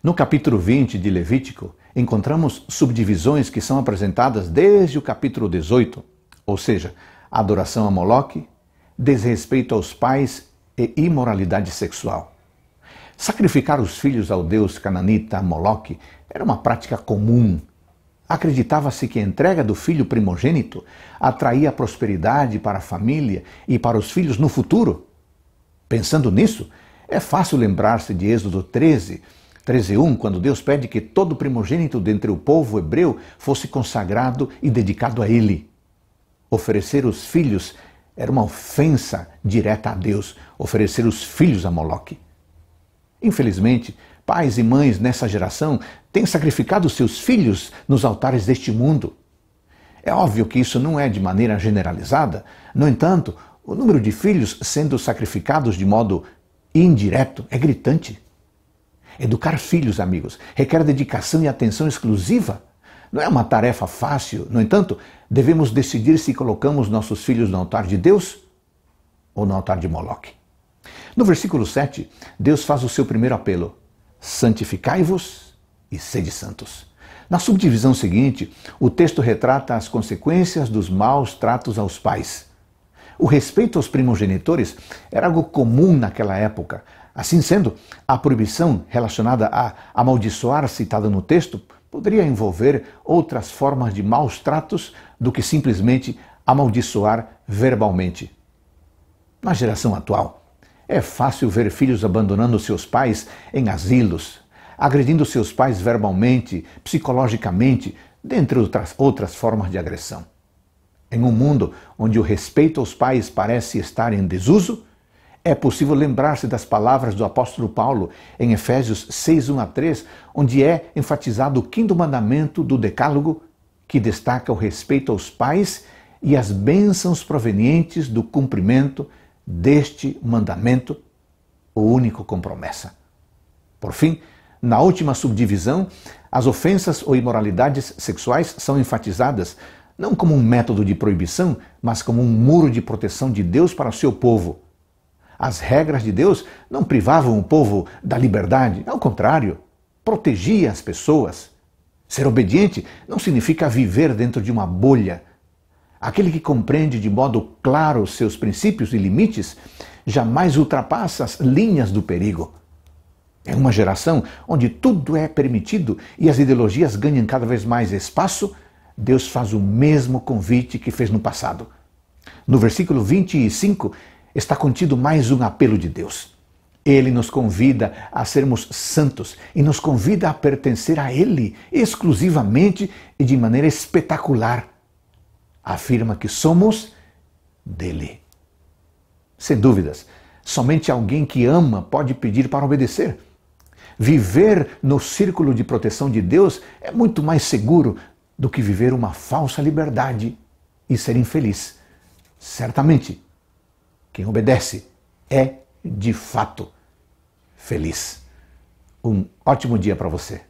No capítulo 20 de Levítico, encontramos subdivisões que são apresentadas desde o capítulo 18, ou seja, adoração a Moloque, desrespeito aos pais e imoralidade sexual. Sacrificar os filhos ao deus cananita Moloque era uma prática comum. Acreditava-se que a entrega do filho primogênito atraía prosperidade para a família e para os filhos no futuro. Pensando nisso, é fácil lembrar-se de Êxodo 13, 13.1, quando Deus pede que todo primogênito dentre o povo hebreu fosse consagrado e dedicado a Ele. Oferecer os filhos era uma ofensa direta a Deus, oferecer os filhos a Moloque. Infelizmente, pais e mães nessa geração têm sacrificado seus filhos nos altares deste mundo. É óbvio que isso não é de maneira generalizada, no entanto, o número de filhos sendo sacrificados de modo indireto é gritante. Educar filhos, amigos, requer dedicação e atenção exclusiva. Não é uma tarefa fácil, no entanto, devemos decidir se colocamos nossos filhos no altar de Deus ou no altar de Moloque. No versículo 7, Deus faz o seu primeiro apelo: santificai-vos e sede santos. Na subdivisão seguinte, o texto retrata as consequências dos maus tratos aos pais. O respeito aos primogenitores era algo comum naquela época, Assim sendo, a proibição relacionada a amaldiçoar citada no texto poderia envolver outras formas de maus tratos do que simplesmente amaldiçoar verbalmente. Na geração atual, é fácil ver filhos abandonando seus pais em asilos, agredindo seus pais verbalmente, psicologicamente, dentre outras, outras formas de agressão. Em um mundo onde o respeito aos pais parece estar em desuso, é possível lembrar-se das palavras do apóstolo Paulo em Efésios 6, 1 a 3, onde é enfatizado o quinto mandamento do Decálogo, que destaca o respeito aos pais e as bênçãos provenientes do cumprimento deste mandamento, o único com promessa. Por fim, na última subdivisão, as ofensas ou imoralidades sexuais são enfatizadas não como um método de proibição, mas como um muro de proteção de Deus para o seu povo as regras de Deus não privavam o povo da liberdade, ao contrário, protegia as pessoas. Ser obediente não significa viver dentro de uma bolha. Aquele que compreende de modo claro seus princípios e limites jamais ultrapassa as linhas do perigo. É uma geração onde tudo é permitido e as ideologias ganham cada vez mais espaço. Deus faz o mesmo convite que fez no passado. No versículo 25, está contido mais um apelo de Deus. Ele nos convida a sermos santos e nos convida a pertencer a Ele exclusivamente e de maneira espetacular. Afirma que somos dele. Sem dúvidas, somente alguém que ama pode pedir para obedecer. Viver no círculo de proteção de Deus é muito mais seguro do que viver uma falsa liberdade e ser infeliz. Certamente, quem obedece é, de fato, feliz. Um ótimo dia para você.